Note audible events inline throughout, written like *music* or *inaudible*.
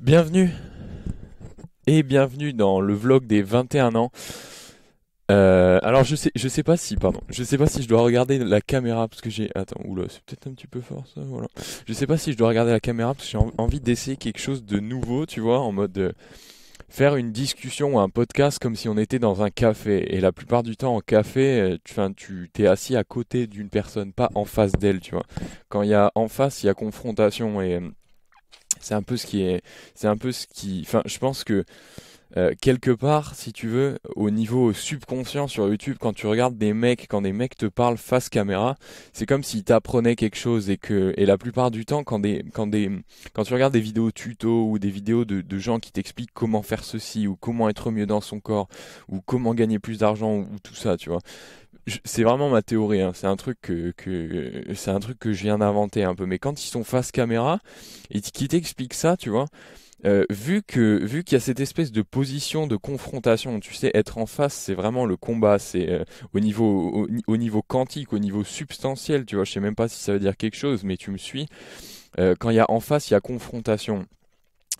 Bienvenue et bienvenue dans le vlog des 21 ans. Euh, alors je sais, je sais pas si, pardon, je sais pas si je dois regarder la caméra parce que j'ai, attends, oula, c'est peut-être un petit peu fort ça, voilà. Je sais pas si je dois regarder la caméra parce que j'ai envie d'essayer quelque chose de nouveau, tu vois, en mode euh, faire une discussion ou un podcast comme si on était dans un café. Et la plupart du temps en café, euh, tu, tu t'es assis à côté d'une personne, pas en face d'elle, tu vois. Quand il y a en face, il y a confrontation et c'est un peu ce qui est. C'est un peu ce qui. Enfin, je pense que. Euh, quelque part, si tu veux, au niveau subconscient sur YouTube, quand tu regardes des mecs, quand des mecs te parlent face caméra, c'est comme s'ils t'apprenaient quelque chose et que, et la plupart du temps, quand des, quand des, quand tu regardes des vidéos tuto ou des vidéos de, de gens qui t'expliquent comment faire ceci ou comment être mieux dans son corps ou comment gagner plus d'argent ou tout ça, tu vois, c'est vraiment ma théorie. Hein. C'est un truc que, c'est un truc que je viens d'inventer un peu. Mais quand ils sont face caméra et qui t'explique ça, tu vois, euh, vu que vu qu'il y a cette espèce de position de confrontation, tu sais, être en face, c'est vraiment le combat. C'est euh, au niveau niveau quantique, au niveau substantiel. Tu vois, je sais même pas si ça veut dire quelque chose, mais tu me suis. Euh, quand il y a en face, il y a confrontation.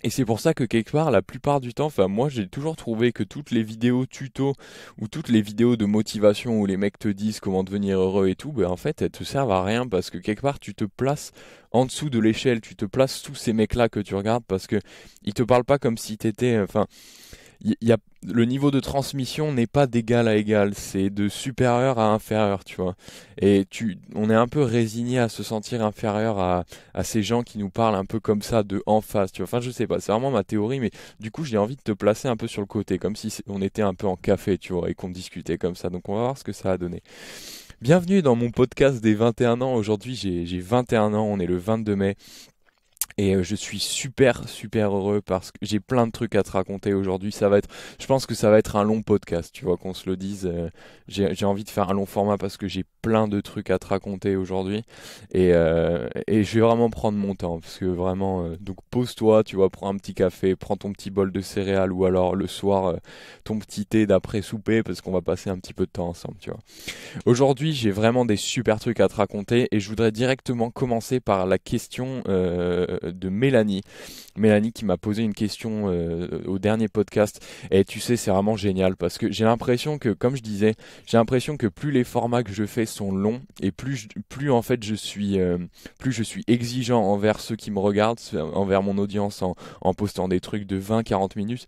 Et c'est pour ça que quelque part, la plupart du temps, enfin moi j'ai toujours trouvé que toutes les vidéos tuto ou toutes les vidéos de motivation où les mecs te disent comment devenir heureux et tout, ben en fait elles te servent à rien parce que quelque part tu te places en dessous de l'échelle, tu te places sous ces mecs-là que tu regardes parce que ils te parlent pas comme si t'étais, enfin le niveau de transmission n'est pas d'égal à égal, c'est de supérieur à inférieur, tu vois. Et tu, on est un peu résigné à se sentir inférieur à, à ces gens qui nous parlent un peu comme ça, de en face, tu vois. Enfin, je sais pas, c'est vraiment ma théorie, mais du coup, j'ai envie de te placer un peu sur le côté, comme si on était un peu en café, tu vois, et qu'on discutait comme ça. Donc, on va voir ce que ça a donné. Bienvenue dans mon podcast des 21 ans. Aujourd'hui, j'ai 21 ans, on est le 22 mai. Et euh, je suis super, super heureux parce que j'ai plein de trucs à te raconter aujourd'hui. Ça va être, je pense que ça va être un long podcast, tu vois, qu'on se le dise. Euh, j'ai envie de faire un long format parce que j'ai plein de trucs à te raconter aujourd'hui. Et, euh, et, je vais vraiment prendre mon temps parce que vraiment, donc pose-toi, tu vois, prends un petit café, prends ton petit bol de céréales ou alors le soir, ton petit thé d'après souper parce qu'on va passer un petit peu de temps ensemble, tu vois. Aujourd'hui, j'ai vraiment des super trucs à te raconter et je voudrais directement commencer par la question euh, de Mélanie. Mélanie qui m'a posé une question euh, au dernier podcast. Et tu sais, c'est vraiment génial parce que j'ai l'impression que, comme je disais, j'ai l'impression que plus les formats que je fais sont longs et plus, plus en fait je suis, euh, plus je suis exigeant envers ceux qui me regardent, envers mon audience en, en postant des trucs de 20-40 minutes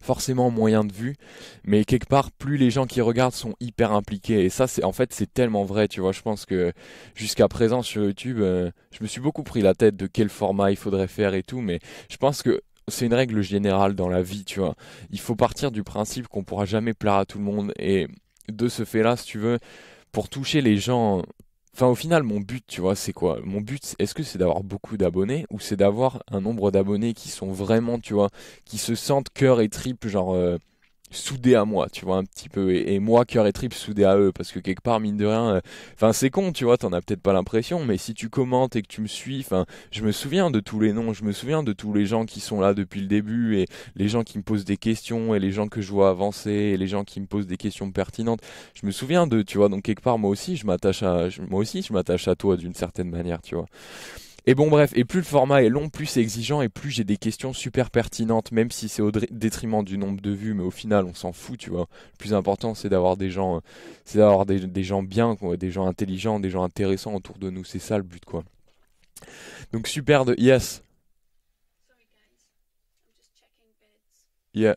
forcément moyen de vue, mais quelque part, plus les gens qui regardent sont hyper impliqués. Et ça, c'est en fait, c'est tellement vrai, tu vois. Je pense que jusqu'à présent sur YouTube, euh, je me suis beaucoup pris la tête de quel format il faudrait faire et tout, mais je pense que c'est une règle générale dans la vie, tu vois. Il faut partir du principe qu'on pourra jamais plaire à tout le monde. Et de ce fait-là, si tu veux, pour toucher les gens Enfin, au final, mon but, tu vois, c'est quoi Mon but, est-ce que c'est d'avoir beaucoup d'abonnés ou c'est d'avoir un nombre d'abonnés qui sont vraiment, tu vois, qui se sentent cœur et trip, genre. Euh, soudé à moi, tu vois, un petit peu. Et, moi, cœur et trip soudé à eux, parce que quelque part, mine de rien, euh, enfin, c'est con, tu vois, t'en as peut-être pas l'impression, mais si tu commentes et que tu me suis, enfin, je me souviens de tous les noms, je me souviens de tous les gens qui sont là depuis le début, et les gens qui me posent des questions, et les gens que je vois avancer, et les gens qui me posent des questions pertinentes. Je me souviens de, tu vois, donc quelque part, moi aussi, je m'attache à, moi aussi, je m'attache à toi d'une certaine manière, tu vois. Et bon bref, et plus le format est long, plus c'est exigeant et plus j'ai des questions super pertinentes, même si c'est au détriment du nombre de vues, mais au final on s'en fout, tu vois. Le plus important c'est d'avoir des gens, euh, c'est d'avoir des, gens bien, des gens intelligents, des gens intéressants autour de nous, c'est ça le but quoi. Donc super de yes. Yeah.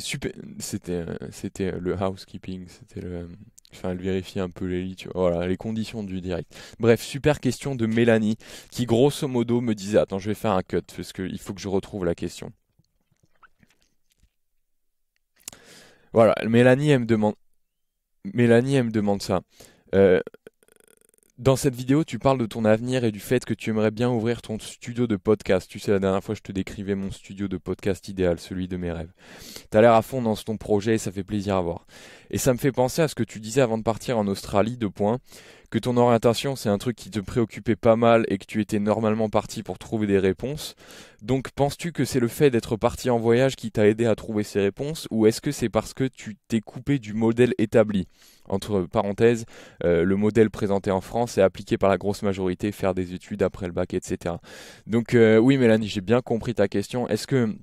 super c'était euh, c'était euh, le housekeeping c'était le euh, enfin le un peu les lits voilà les conditions du direct bref super question de Mélanie qui grosso modo me disait attends je vais faire un cut parce qu'il faut que je retrouve la question voilà Mélanie elle me demande Mélanie elle me demande ça euh, dans cette vidéo, tu parles de ton avenir et du fait que tu aimerais bien ouvrir ton studio de podcast. Tu sais, la dernière fois, je te décrivais mon studio de podcast idéal, celui de mes rêves. T'as l'air à fond dans ton projet et ça fait plaisir à voir. Et ça me fait penser à ce que tu disais avant de partir en Australie, de points que ton orientation, c'est un truc qui te préoccupait pas mal et que tu étais normalement parti pour trouver des réponses. Donc, penses-tu que c'est le fait d'être parti en voyage qui t'a aidé à trouver ces réponses ou est-ce que c'est parce que tu t'es coupé du modèle établi Entre parenthèses, euh, le modèle présenté en France est appliqué par la grosse majorité, faire des études après le bac, etc. Donc, euh, oui, Mélanie, j'ai bien compris ta question. Est-ce que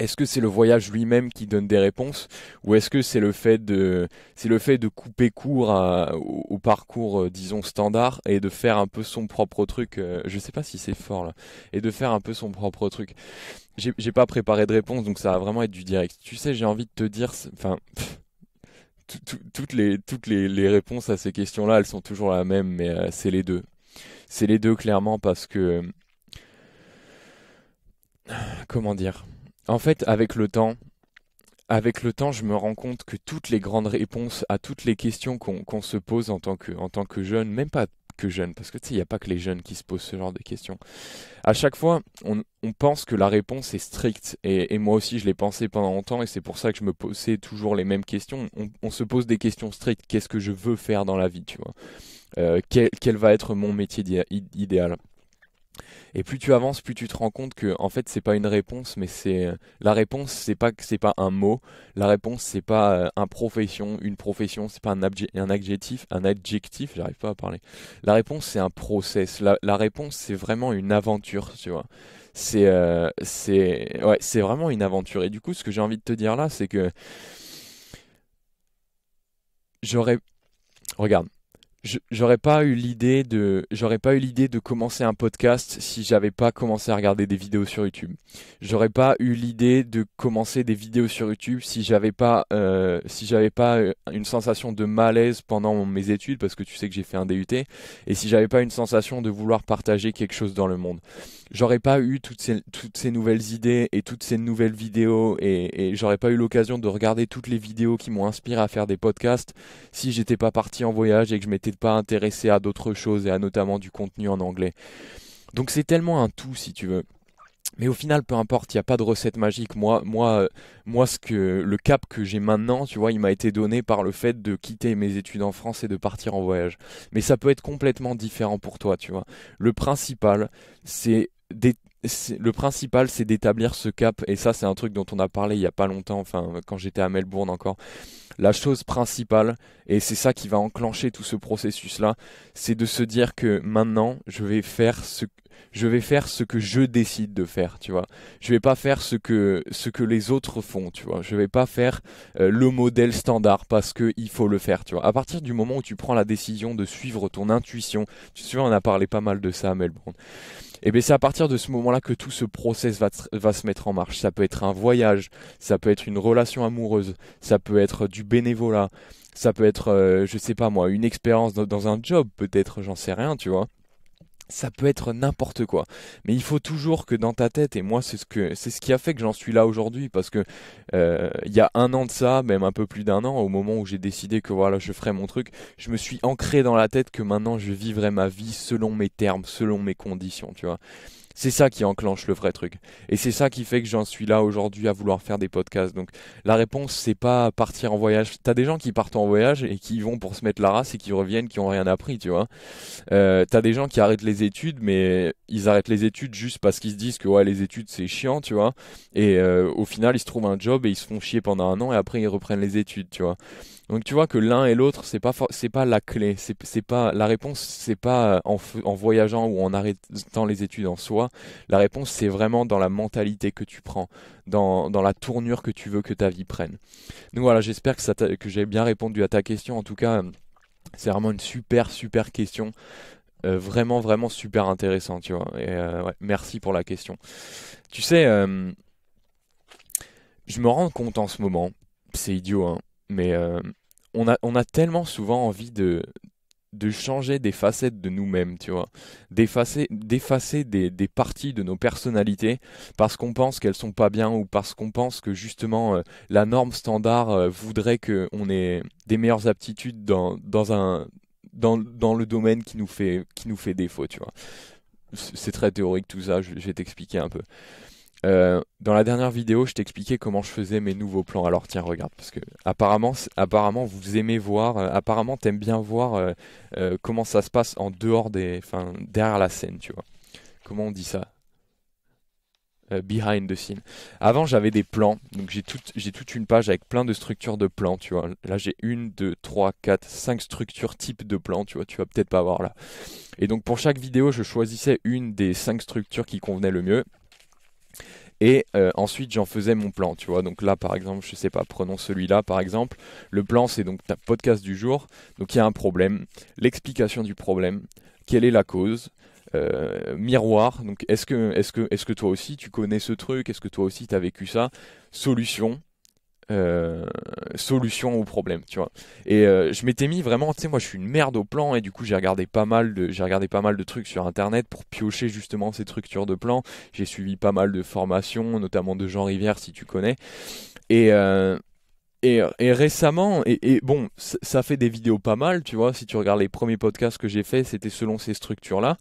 est-ce que c'est le voyage lui-même qui donne des réponses ou est-ce que c'est le fait de c'est le fait de couper court au, parcours euh, disons standard et de faire un peu son propre truc euh, je sais pas si c'est fort là et de faire un peu son propre truc j'ai pas préparé de réponse donc ça va vraiment être du direct tu sais j'ai envie de te dire enfin *laughs* toutes les toutes les, les, réponses à ces questions là elles sont toujours la même mais euh, c'est les deux c'est les deux clairement parce que comment dire en fait, avec le temps, avec le temps, je me rends compte que toutes les grandes réponses à toutes les questions qu'on se pose en tant, que, en tant que jeune, même pas que jeune, parce que tu sais, il n'y a pas que les jeunes qui se posent ce genre de questions. À chaque fois, on, pense que la réponse est stricte, et, moi aussi je l'ai pensé pendant longtemps, et c'est pour ça que je me posais toujours les mêmes questions. On, se pose des questions strictes, qu'est-ce que je veux faire dans la vie, tu vois euh, quel, quel va être mon métier idéal et plus tu avances, plus tu te rends compte que en fait c'est pas une réponse, mais c'est la réponse c'est pas c'est pas un mot, la réponse c'est pas euh, un profession, une profession, c'est pas un, un adjectif, un adjectif, j'arrive pas à parler. La réponse c'est un process, la, réponse c'est vraiment une aventure, tu vois. C'est euh, c'est c'est vraiment une aventure. Et du coup, ce que j'ai envie de te dire là, c'est que j'aurais regarde j'aurais pas eu l'idée de j'aurais pas eu l'idée de commencer un podcast si j'avais pas commencé à regarder des vidéos sur YouTube. J'aurais pas eu l'idée de commencer des vidéos sur YouTube si j'avais pas euh, si j'avais pas euh, une sensation de malaise pendant mes études parce que tu sais que j'ai fait un DUT et si j'avais pas une sensation de vouloir partager quelque chose dans le monde. J'aurais pas eu toutes ces toutes ces nouvelles idées et toutes ces nouvelles vidéos et, et j'aurais pas eu l'occasion de regarder toutes les vidéos qui m'ont inspiré à faire des podcasts si j'étais pas parti en voyage et que je m'étais pas intéressé à d'autres choses et à notamment du contenu en anglais. Donc c'est tellement un tout si tu veux. Mais au final, peu importe, il n'y a pas de recette magique. Moi, moi, euh, moi, ce que le cap que j'ai maintenant, tu vois, il m'a été donné par le fait de quitter mes études en France et de partir en voyage. Mais ça peut être complètement différent pour toi, tu vois. Le principal, c'est le principal, c'est d'établir ce cap. Et ça, c'est un truc dont on a parlé il n'y a pas longtemps, enfin, quand j'étais à Melbourne encore. La chose principale, et c'est ça qui va enclencher tout ce processus-là, c'est de se dire que maintenant, je vais faire ce, je vais faire ce que je décide de faire, tu vois. Je vais pas faire ce que, ce que les autres font, tu vois. Je vais pas faire euh, le modèle standard parce que il faut le faire, tu vois. À partir du moment où tu prends la décision de suivre ton intuition, tu sais, on a parlé pas mal de ça à Melbourne. Et eh bien c'est à partir de ce moment-là que tout ce process va, se mettre en marche. Ça peut être un voyage, ça peut être une relation amoureuse, ça peut être du bénévolat, ça peut être, euh, je sais pas moi, une expérience dans un job peut-être, j'en sais rien, tu vois ça peut être n'importe quoi. Mais il faut toujours que dans ta tête, et moi c'est ce que c'est ce qui a fait que j'en suis là aujourd'hui, parce que euh, il y a un an de ça, même un peu plus d'un an, au moment où j'ai décidé que voilà, je ferais mon truc, je me suis ancré dans la tête que maintenant je vivrai ma vie selon mes termes, selon mes conditions, tu vois. C'est ça qui enclenche le vrai truc. Et c'est ça qui fait que j'en suis là aujourd'hui à vouloir faire des podcasts. Donc la réponse, c'est pas partir en voyage. T'as des gens qui partent en voyage et qui vont pour se mettre la race et qui reviennent, qui ont rien appris, tu vois. Euh, T'as des gens qui arrêtent les études, mais ils arrêtent les études juste parce qu'ils se disent que ouais, les études c'est chiant, tu vois. Et euh, au final, ils se trouvent un job et ils se font chier pendant un an et après ils reprennent les études, tu vois. Donc tu vois que l'un et l'autre, c'est pas c'est pas la clé, c'est pas la réponse, c'est pas euh, en, en, voyageant ou en arrêtant les études en soi. La réponse, c'est vraiment dans la mentalité que tu prends, dans, dans, la tournure que tu veux que ta vie prenne. Donc voilà, j'espère que que j'ai bien répondu à ta question. En tout cas, c'est vraiment une super super question. Euh, vraiment vraiment super intéressante, tu vois et euh, ouais, merci pour la question tu sais je me rends compte en ce moment c'est idiot hein, mais euh, on, a, on a tellement souvent envie de, de changer des facettes de nous-mêmes, tu vois. D'effacer, d'effacer des, des, parties de nos personnalités parce qu'on pense qu'elles sont pas bien ou parce qu'on pense que justement euh, la norme standard euh, voudrait qu'on ait des meilleures aptitudes dans, dans, un, dans, dans le domaine qui nous fait, qui nous fait défaut, tu vois. C'est très théorique tout ça, je, je vais t'expliquer un peu. Euh, dans la dernière vidéo, je t'expliquais comment je faisais mes nouveaux plans. Alors tiens, regarde, parce que apparemment, apparemment vous aimez voir, euh, apparemment t'aimes bien voir euh, comment ça se passe en dehors des, enfin derrière la scène, tu vois. Comment on dit ça Behind the scene. Avant, j'avais des plans, donc j'ai toute, j'ai toute une page avec plein de structures de plans, tu vois. Là, j'ai une, deux, trois, quatre, cinq structures types de plans, tu vois. Tu vas peut-être pas voir là. Et donc pour chaque vidéo, je choisissais une des cinq structures qui convenait le mieux et euh, ensuite, j'en faisais mon plan, tu vois. Donc là, par exemple, je sais pas, prenons celui-là, par exemple. Le plan, c'est donc ta podcast du jour. Donc il y a un problème, l'explication du problème, quelle est la cause, euh, miroir. Donc est-ce que, est que, est-ce que toi aussi tu connais ce truc Est-ce que toi aussi tu as vécu ça Solution. Euh, solution au problème, tu vois. Et euh, je m'étais mis vraiment, tu sais, moi je suis une merde au plan et du coup j'ai regardé pas mal de, j'ai regardé pas mal de trucs sur internet pour piocher justement ces structures de plans. J'ai suivi pas mal de formations, notamment de Jean Rivière si tu connais. Et euh, et, récemment, et, bon, ça fait des vidéos pas mal, tu vois. Si tu regardes les premiers podcasts que j'ai fait, c'était selon ces structures-là.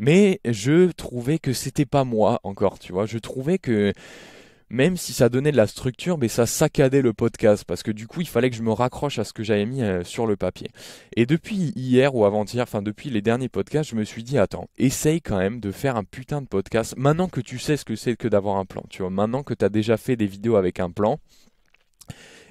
Mais je trouvais que c'était pas moi encore, tu vois. Je trouvais que même si ça donnait de la structure, mais ça saccadait le podcast parce que du coup, il fallait que je me raccroche à ce que j'avais mis euh, sur le papier. Et depuis hier ou avant-hier, enfin depuis les derniers podcasts, je me suis dit attends, essaye quand même de faire un putain de podcast. Maintenant que tu sais ce que c'est que d'avoir un plan, tu vois, maintenant que tu as déjà fait des vidéos avec un plan,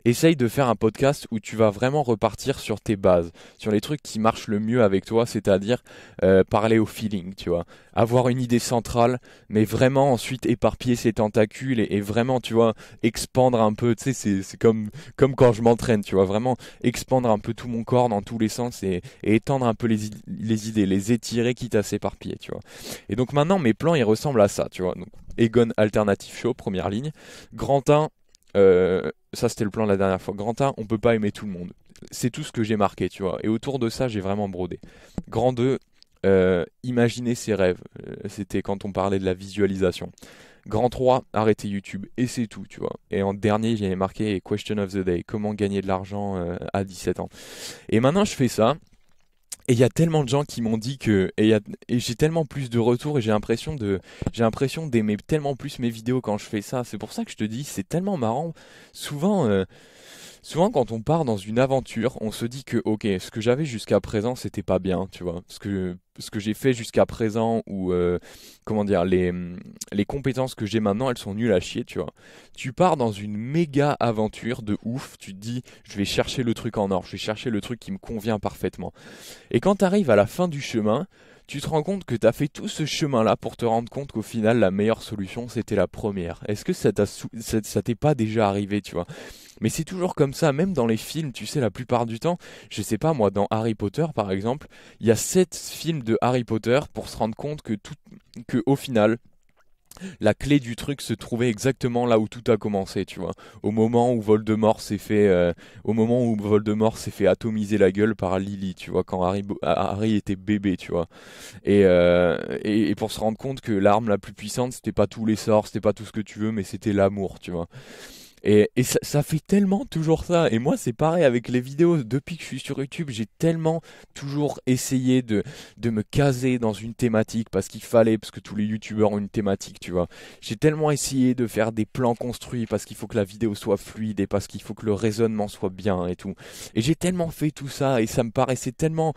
essaye de faire un podcast où tu vas vraiment repartir sur tes bases, sur les trucs qui marchent le mieux avec toi, c'est-à-dire euh, parler au feeling, tu vois. Avoir une idée centrale, mais vraiment ensuite éparpiller ses tentacules et, vraiment, tu vois, expandre un peu, tu sais, c'est comme, comme quand je m'entraîne, tu vois, vraiment expandre un peu tout mon corps dans tous les sens et, étendre un peu les, idées, les étirer quitte à s'éparpiller, tu vois. Et donc maintenant, mes plans, ils ressemblent à ça, tu vois. Donc, Egon Alternative Show, première ligne. Grand 1, euh, ça c'était le plan la dernière fois. Grand 1, on peut pas aimer tout le monde. C'est tout ce que j'ai marqué, tu vois. Et autour de ça, j'ai vraiment brodé. Grand 2, euh, imaginer ses rêves. Euh, c'était quand on parlait de la visualisation. Grand 3, arrêter YouTube. Et c'est tout, tu vois. Et en dernier, j'avais marqué Question of the Day. Comment gagner de l'argent euh, à 17 ans. Et maintenant, je fais ça et il y a tellement de gens qui m'ont dit que et, et j'ai tellement plus de retours et j'ai l'impression de j'ai l'impression d'aimer tellement plus mes vidéos quand je fais ça. C'est pour ça que je te dis c'est tellement marrant. Souvent euh, Souvent, quand on part dans une aventure, on se dit que, ok, ce que j'avais jusqu'à présent, c'était pas bien, tu vois. Ce que, ce que j'ai fait jusqu'à présent, ou euh, comment dire, les, mm, les compétences que j'ai maintenant, elles sont nulles à chier, tu vois. Tu pars dans une méga aventure de ouf, tu te dis, je vais chercher le truc en or, je vais chercher le truc qui me convient parfaitement. Et quand tu arrives à la fin du chemin, tu te rends compte que t'as fait tout ce chemin-là pour te rendre compte qu'au final, la meilleure solution, c'était la première. Est-ce que ça t'est pas déjà arrivé, tu vois mais c'est toujours comme ça, même dans les films, tu sais, la plupart du temps, je sais pas moi, dans Harry Potter par exemple, il y a sept films de Harry Potter pour se rendre compte que tout, que au final, la clé du truc se trouvait exactement là où tout a commencé, tu vois. Au moment où Voldemort s'est fait, euh, au moment où Voldemort s'est fait atomiser la gueule par Lily, tu vois, quand Harry, ah, était bébé, tu vois. Euh, et, et, pour se rendre compte que l'arme la plus puissante, c'était pas tous les sorts, c'était pas tout ce que tu veux, mais c'était l'amour, tu vois. Et, et ça, fait tellement toujours ça. Et moi, c'est pareil avec les vidéos. Depuis que je suis sur YouTube, j'ai tellement toujours essayé de, de me caser dans une thématique parce qu'il fallait, parce que tous les YouTubeurs ont une thématique, tu vois. J'ai tellement essayé de faire des plans construits parce qu'il faut que la vidéo soit fluide et parce qu'il faut que le raisonnement soit bien et tout. Et j'ai tellement fait tout ça et ça me paraissait tellement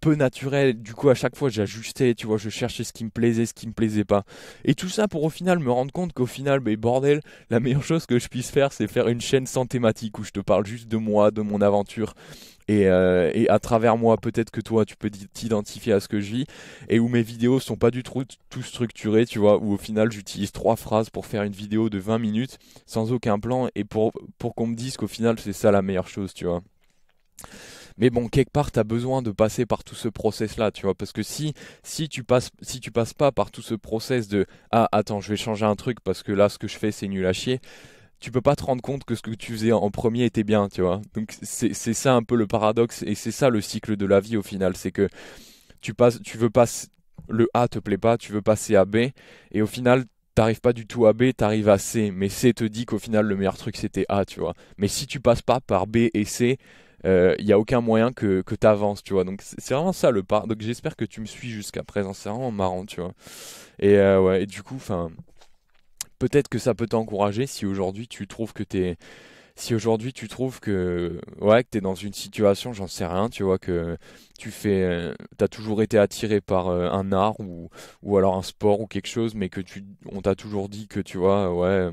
peu naturel. Du coup, à chaque fois, j'ajustais, tu vois, je cherchais ce qui me plaisait, ce qui me plaisait pas. Et tout ça pour au final me rendre compte qu'au final, mais bordel, la meilleure chose que je puisse faire, c'est faire une chaîne sans thématique où je te parle juste de moi, de mon aventure. Et, euh, à travers moi, peut-être que toi, tu peux t'identifier à ce que je vis, et où mes vidéos sont pas du tout, tout structurées, tu vois, où au final j'utilise trois phrases pour faire une vidéo de 20 minutes sans aucun plan, et pour, pour qu'on me dise qu'au final c'est ça la meilleure chose, tu vois. Mais bon, quelque part, tu as besoin de passer par tout ce process-là, tu vois. Parce que si, si, tu passes, si tu passes pas par tout ce process de Ah, attends, je vais changer un truc parce que là, ce que je fais, c'est nul à chier tu peux pas te rendre compte que ce que tu faisais en premier était bien, tu vois. Donc c'est ça un peu le paradoxe et c'est ça le cycle de la vie au final, c'est que tu passes, tu veux pas le A te plaît pas, tu veux passer à B et au final t'arrives pas du tout à B, tu arrives à C, mais C te dit qu'au final le meilleur truc c'était A, tu vois. Mais si tu passes pas par B et C, il euh, n'y a aucun moyen que, que tu avances, tu vois. Donc c'est vraiment ça le pas. Donc j'espère que tu me suis jusqu'à présent, c'est vraiment marrant, tu vois. Et, euh, ouais, et du coup, enfin, peut-être que ça peut t'encourager si aujourd'hui tu trouves que tu es si aujourd'hui tu trouves que ouais que t'es dans une situation j'en sais rien tu vois que tu fais euh, t'as toujours été attiré par euh, un art ou alors un sport ou quelque chose mais que tu on t'a toujours dit que tu vois ouais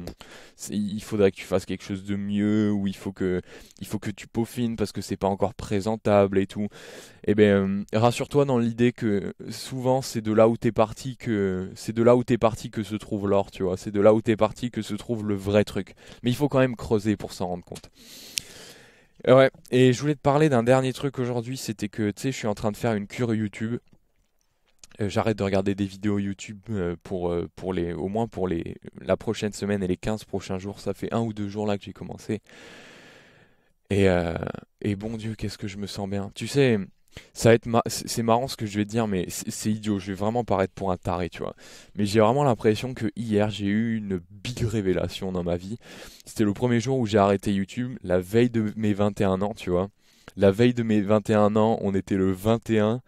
il faudrait que tu fasses quelque chose de mieux ou il faut que il faut que tu peaufines parce que c'est pas encore présentable et tout et eh ben euh, rassure-toi dans l'idée que souvent c'est de là où t'es parti que c'est de là où t'es parti que se trouve l'or tu vois c'est de là où t'es parti que se trouve le vrai truc mais il faut quand même creuser pour ça rendre compte. Euh, ouais, et je voulais te parler d'un dernier truc aujourd'hui, c'était que tu sais, je suis en train de faire une cure YouTube. Euh, j'arrête de regarder des vidéos YouTube euh, pour, pour les, au moins pour les, la prochaine semaine et les 15 prochains jours. Ça fait un ou deux jours là que j'ai commencé. et bon Dieu, qu'est-ce que je me sens bien. Tu sais, ça c'est marrant ce que je vais dire, mais c'est idiot. Je vais vraiment paraître pour un taré, tu vois. Mais j'ai vraiment l'impression que hier j'ai eu une big révélation dans ma vie. C'était le premier jour où j'ai arrêté YouTube, la veille de mes 21 ans, tu vois. La veille de mes 21 ans, on était le 21.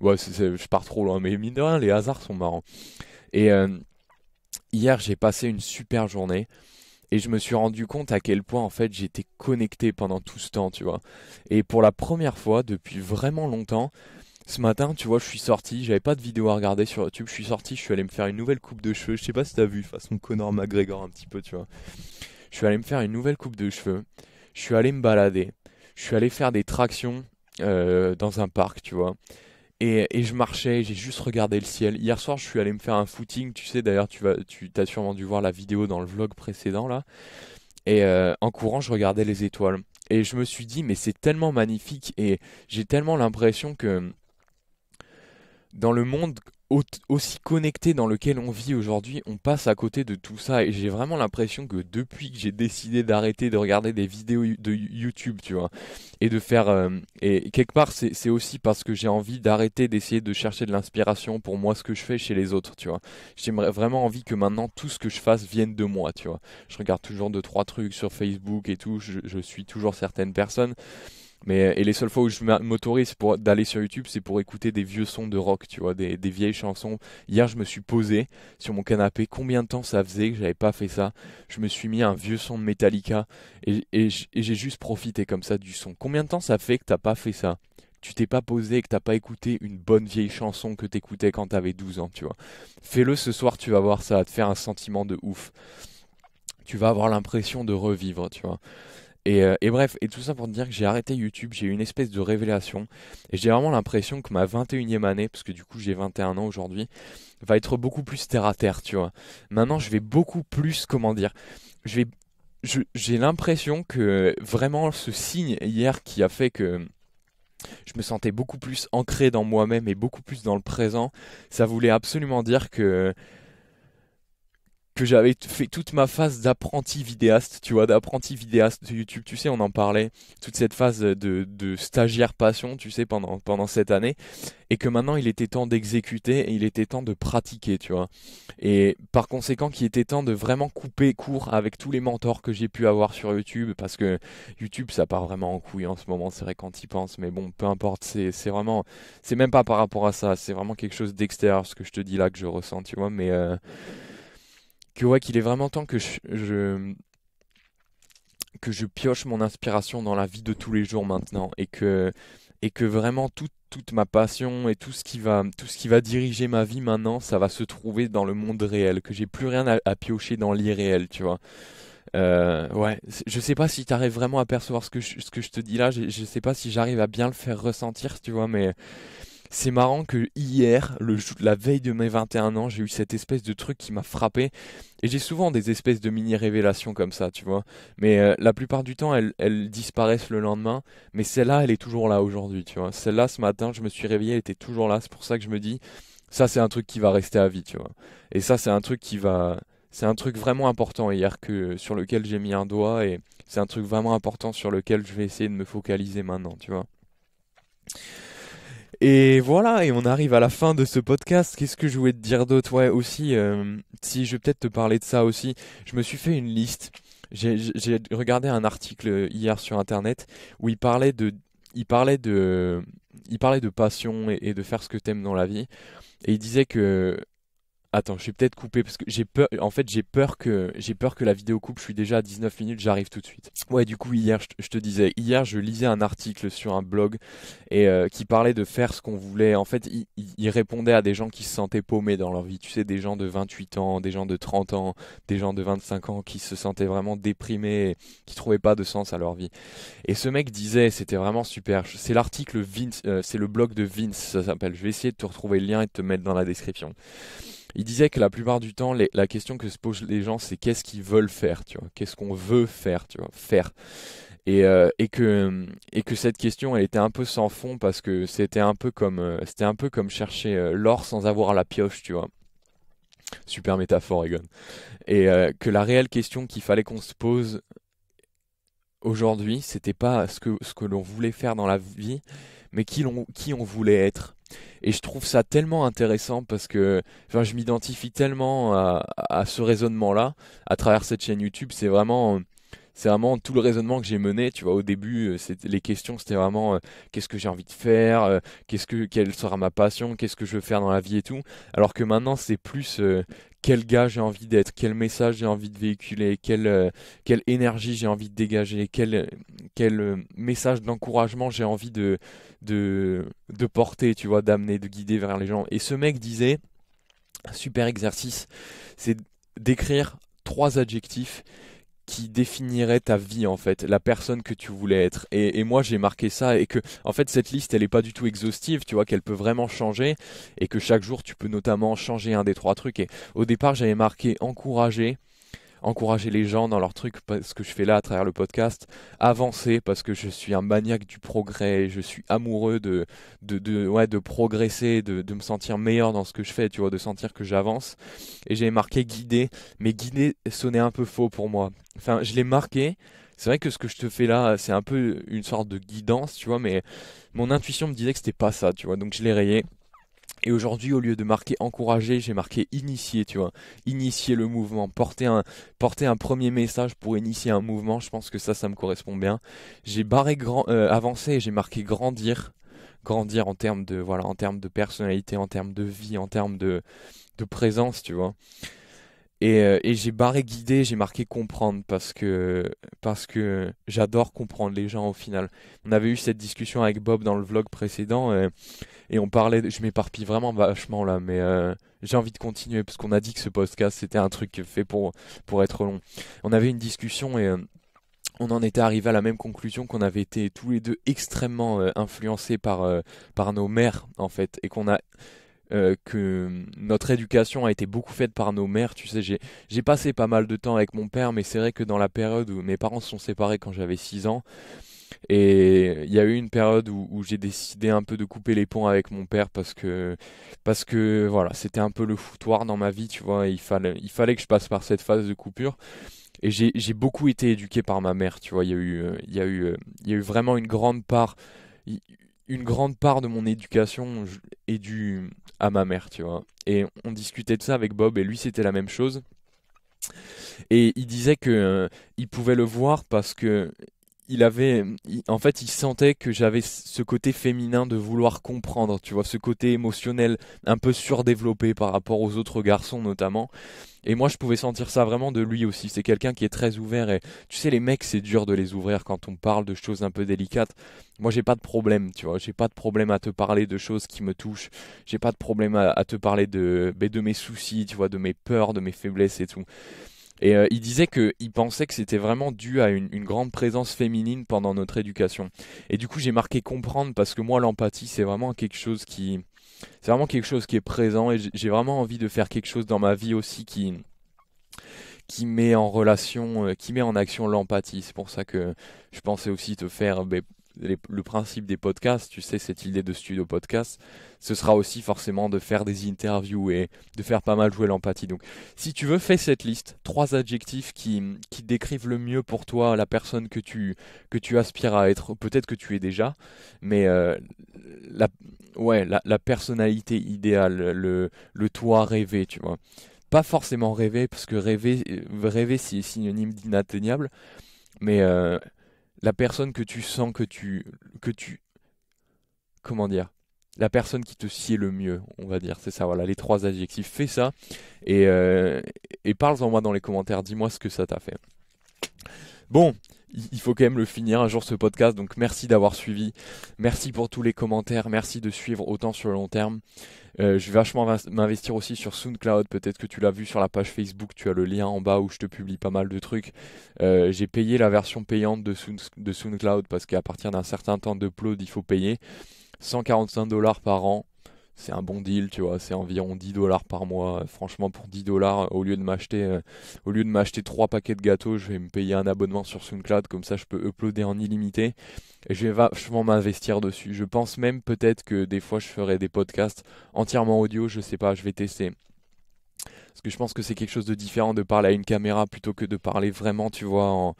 Ouais, je pars trop loin, mais mine de rien, les hasards sont marrants. Et euh, hier j'ai passé une super journée et je me suis rendu compte à quel point en fait j'étais connecté pendant tout ce temps, tu vois. Et pour la première fois depuis vraiment longtemps, ce matin, tu vois, je suis sorti, j'avais pas de vidéo à regarder sur YouTube, je suis sorti, je suis allé me faire une nouvelle coupe de cheveux, je sais pas si t'as vu, façon Connor McGregor un petit peu, tu vois. Je suis allé me faire une nouvelle coupe de cheveux, je suis allé me balader, je suis allé faire des tractions euh, dans un parc, tu vois. Et, je marchais, j'ai juste regardé le ciel. Hier soir, je suis allé me faire un footing. Tu sais, d'ailleurs, tu as sûrement dû voir la vidéo dans le vlog précédent là. Et euh, en courant, je regardais les étoiles. Et je me suis dit, mais c'est tellement magnifique. Et j'ai tellement l'impression que dans le monde aussi connecté dans lequel on vit aujourd'hui, on passe à côté de tout ça et j'ai vraiment l'impression que depuis que j'ai décidé d'arrêter de regarder des vidéos de YouTube, tu vois, et de faire euh, et quelque part c'est aussi parce que j'ai envie d'arrêter d'essayer de chercher de l'inspiration pour moi ce que je fais chez les autres, tu vois. J'ai vraiment envie que maintenant tout ce que je fasse vienne de moi, tu vois. Je regarde toujours deux trois trucs sur Facebook et tout, je suis toujours certaines personnes mais, euh, et les seules fois où je m'autorise pour d'aller sur YouTube, c'est pour écouter des vieux sons de rock, tu vois, des, vieilles chansons. Hier, je me suis posé sur mon canapé. Combien de temps ça faisait que j'avais pas fait ça Je me suis mis un vieux son de Metallica et, j'ai juste profité comme ça du son. Combien de temps ça fait que t'as pas fait ça tu t'es pas posé et que t'as pas écouté une bonne vieille chanson que t'écoutais quand t'avais 12 ans, tu vois. Fais-le ce soir, tu vas voir, ça va te faire un sentiment de ouf. Tu vas avoir l'impression de revivre, tu vois. Euh, et, bref, et tout ça pour te dire que j'ai arrêté YouTube, j'ai eu une espèce de révélation. Et j'ai vraiment l'impression que ma 21e année, parce que du coup j'ai 21 ans aujourd'hui, va être beaucoup plus terre à terre, tu vois. Maintenant, je vais beaucoup plus, comment dire, je vais, j'ai l'impression que vraiment ce signe hier qui a fait que je me sentais beaucoup plus ancré dans moi-même et beaucoup plus dans le présent, ça voulait absolument dire que que j'avais fait toute ma phase d'apprenti vidéaste, tu vois, d'apprenti vidéaste de YouTube, tu sais, on en parlait, toute cette phase de, stagiaire passion, tu sais, pendant, pendant cette année, et que maintenant il était temps d'exécuter et il était temps de pratiquer, tu vois. Et par conséquent, qu'il était temps de vraiment couper court avec tous les mentors que j'ai pu avoir sur YouTube, parce que YouTube, ça part vraiment en couille en ce moment, c'est vrai quand y pense, mais bon, peu importe, c'est vraiment, c'est même pas par rapport à ça, c'est vraiment quelque chose d'extérieur, ce que je te dis là que je ressens, tu vois, mais... Euh, que ouais, qu'il est vraiment temps que je, que je pioche mon inspiration dans la vie de tous les jours maintenant et que et que vraiment toute ma passion et tout ce qui va tout ce qui va diriger ma vie maintenant, ça va se trouver dans le monde réel, que j'ai plus rien à, piocher dans l'irréel, tu vois. Euh, ouais, je sais pas si t'arrives vraiment à percevoir ce que je, ce que je te dis là. je sais pas si j'arrive à bien le faire ressentir, tu vois, mais c'est marrant que hier, le, la veille de mes 21 ans, j'ai eu cette espèce de truc qui m'a frappé. Et j'ai souvent des espèces de mini-révélations comme ça, tu vois. Mais euh, la plupart du temps, elles, elles, disparaissent le lendemain. Mais celle-là, elle est toujours là aujourd'hui, tu vois. Celle-là, ce matin, je me suis réveillé, elle était toujours là. C'est pour ça que je me dis, ça, c'est un truc qui va rester à vie, tu vois. Et ça, c'est un truc qui va... C'est un truc vraiment important hier que, sur lequel j'ai mis un doigt et c'est un truc vraiment important sur lequel je vais essayer de me focaliser maintenant, tu vois. Et voilà, et on arrive à la fin de ce podcast. Qu'est-ce que je voulais te dire d'autre Ouais, aussi, euh, si je vais peut-être te parler de ça aussi, je me suis fait une liste. J'ai regardé un article hier sur internet où il parlait de, il parlait de, il parlait de passion et, et de faire ce que t'aimes dans la vie. Et il disait que Attends, je suis peut-être coupé parce que j'ai peur. En fait, j'ai peur que j'ai peur que la vidéo coupe. Je suis déjà à 19 minutes. J'arrive tout de suite. Ouais, du coup, hier, je te disais, hier, je lisais un article sur un blog et euh, qui parlait de faire ce qu'on voulait. En fait, il, répondait à des gens qui se sentaient paumés dans leur vie. Tu sais, des gens de 28 ans, des gens de 30 ans, des gens de 25 ans qui se sentaient vraiment déprimés, qui trouvaient pas de sens à leur vie. Et ce mec disait, c'était vraiment super. C'est l'article Vince, euh, c'est le blog de Vince, ça s'appelle. Je vais essayer de te retrouver le lien et de te mettre dans la description il disait que la plupart du temps, la question que se posent les gens, c'est qu'est-ce qu'ils veulent faire, tu vois, qu'est-ce qu'on veut faire, tu vois, faire. Et, euh, et, que, et que cette question, elle était un peu sans fond parce que c'était un peu comme, euh, c'était un peu comme chercher euh, l'or sans avoir la pioche, tu vois. Super métaphore, Egon. Et que la réelle question qu'il fallait qu'on se pose, aujourd'hui, c'était pas ce que, ce que l'on voulait faire dans la vie, mais qui, l'on, qui on voulait être. Et je trouve ça tellement intéressant parce que enfin, je m'identifie tellement à, à ce raisonnement-là à travers cette chaîne YouTube. C'est vraiment c'est vraiment tout le raisonnement que j'ai mené. Tu vois, au début, euh, les questions, c'était vraiment euh, qu'est-ce que j'ai envie de faire, euh, qu'est-ce que, quelle sera ma passion, qu'est-ce que je veux faire dans la vie et tout. Alors que maintenant, c'est plus quel gars j'ai envie d'être, quel message j'ai envie de véhiculer, quelle, euh, quelle énergie j'ai envie de dégager, quel, euh, quel euh, message d'encouragement j'ai envie de, de, porter, tu vois, d'amener, de guider vers les gens. Et ce mec disait, super exercice, c'est d'écrire trois adjectifs qui définirait ta vie en fait, la personne que tu voulais être. Et, moi j'ai marqué ça et que en fait cette liste elle est pas du tout exhaustive, tu vois, qu'elle peut vraiment changer et que chaque jour tu peux notamment changer un des trois trucs. Et au départ j'avais marqué encourager, encourager les gens dans leur truc, ce que je fais là à travers le podcast, avancer parce que je suis un maniaque du progrès, je suis amoureux de, de, de, ouais, de progresser, de, de me sentir meilleur dans ce que je fais, tu vois, de sentir que j'avance. Et j'ai marqué guider, mais guider sonnait un peu faux pour moi. Enfin, je l'ai marqué. C'est vrai que ce que je te fais là, c'est un peu une sorte de guidance, tu vois, mais mon intuition me disait que c'était pas ça, tu vois, donc je l'ai rayé. Et aujourd'hui, au lieu de marquer encourager, j'ai marqué initier, tu vois. Initier le mouvement, porter un, porter un premier message pour initier un mouvement, je pense que ça, ça me correspond bien. J'ai barré grand, euh, avancer et j'ai marqué grandir. Grandir en termes de, voilà, en termes de personnalité, en termes de vie, en termes de, de présence, tu vois. Euh, et, j'ai barré guider, j'ai marqué comprendre parce que, parce que j'adore comprendre les gens au final. On avait eu cette discussion avec Bob dans le vlog précédent euh, et, on parlait, je m'éparpille vraiment vachement là, mais euh, j'ai envie de continuer parce qu'on a dit que ce podcast c'était un truc fait pour, pour être long. On avait une discussion et on en était arrivé à la même conclusion qu'on avait été tous les deux extrêmement influencés par, par nos mères en fait et qu'on a euh, que notre éducation a été beaucoup faite par nos mères. Tu sais, j'ai passé pas mal de temps avec mon père, mais c'est vrai que dans la période où mes parents se sont séparés quand j'avais 6 ans, et il y a eu une période où, j'ai décidé un peu de couper les ponts avec mon père parce que, parce que voilà, c'était un peu le foutoir dans ma vie, tu vois. Il fallait, il fallait que je passe par cette phase de coupure. Et j'ai beaucoup été éduqué par ma mère, tu vois. Il y eu, euh, y eu, euh, il y a eu vraiment une grande part une grande part de mon éducation est due à ma mère, tu vois. Et on discutait de ça avec Bob et lui c'était la même chose. Et il disait que euh, il pouvait le voir parce que il avait, en fait, il sentait que j'avais ce côté féminin de vouloir comprendre, tu vois, ce côté émotionnel un peu surdéveloppé par rapport aux autres garçons notamment. Et moi, je pouvais sentir ça vraiment de lui aussi. C'est quelqu'un qui est très ouvert et tu sais, les mecs, c'est dur de les ouvrir quand on parle de choses un peu délicates. Moi, j'ai pas de problème, tu vois, j'ai pas de problème à te parler de choses qui me touchent. J'ai pas de problème à, te parler de, ben, de mes soucis, tu vois, de mes peurs, de mes faiblesses et tout. Et euh, il disait qu'il pensait que c'était vraiment dû à une, grande présence féminine pendant notre éducation. Et du coup, j'ai marqué comprendre parce que moi, l'empathie, c'est vraiment quelque chose qui, c'est vraiment quelque chose qui est présent. Et j'ai vraiment envie de faire quelque chose dans ma vie aussi qui, qui met en relation, euh, qui met en action l'empathie. C'est pour ça que je pensais aussi te faire ben, le principe des podcasts, tu sais, cette idée de studio podcast, ce sera aussi forcément de faire des interviews et de faire pas mal jouer l'empathie. Donc, si tu veux, fais cette liste, trois adjectifs qui, décrivent le mieux pour toi la personne que tu, que tu aspires à être. Peut-être que tu es déjà, mais euh, la, ouais, la, personnalité idéale, le, le toi rêvé, tu vois. Pas forcément rêvé, parce que rêver, euh, rêver c'est synonyme d'inatteignable, mais. Euh, la personne que tu sens que tu que tu comment dire la personne qui te sied le mieux, on va dire, c'est ça, voilà, les trois adjectifs. Fais ça et, euh, et parle-en moi dans les commentaires, dis-moi ce que ça t'a fait. Bon, il faut quand même le finir un jour ce podcast. Donc merci d'avoir suivi. Merci pour tous les commentaires. Merci de suivre autant sur le long terme. Euh, je vais vachement m'investir aussi sur SoundCloud. Peut-être que tu l'as vu sur la page Facebook. Tu as le lien en bas où je te publie pas mal de trucs. Euh, j'ai payé la version payante de, SoundCloud parce qu'à partir d'un certain temps de d'upload, il faut payer. 145 dollars par an c'est un bon deal, tu vois, c'est environ 10 dollars par mois. Franchement, pour 10 dollars, au lieu de m'acheter, 3 euh, au lieu de m'acheter trois paquets de gâteaux, je vais me payer un abonnement sur SoundCloud, comme ça je peux uploader en illimité. Et je vais vachement m'investir dessus. Je pense même peut-être que des fois je ferai des podcasts entièrement audio, je sais pas, je vais tester. Parce que je pense que c'est quelque chose de différent de parler à une caméra plutôt que de parler vraiment, tu vois, en,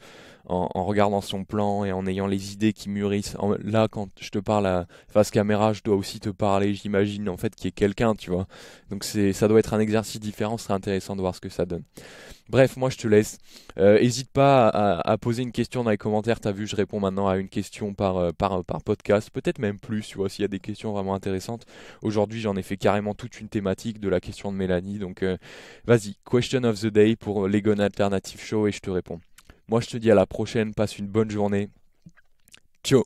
regardant son plan et en ayant les idées qui mûrissent. là, quand je te parle à face caméra, je dois aussi te parler, j'imagine, en fait, qu'il y est quelqu'un, tu vois. Donc c'est, ça doit être un exercice différent, ce serait intéressant de voir ce que ça donne. Bref, moi je te laisse. N'hésite euh, pas à, poser une question dans les commentaires. T'as vu, je réponds maintenant à une question par, euh, euh, par, podcast, peut-être même plus, tu vois, s'il y a des questions vraiment intéressantes. Aujourd'hui, j'en ai fait carrément toute une thématique de la question de Mélanie, donc Vas-y, question of the day pour l'Egon Alternative Show et je te réponds. Moi, je te dis à la prochaine. Passe une bonne journée. Ciao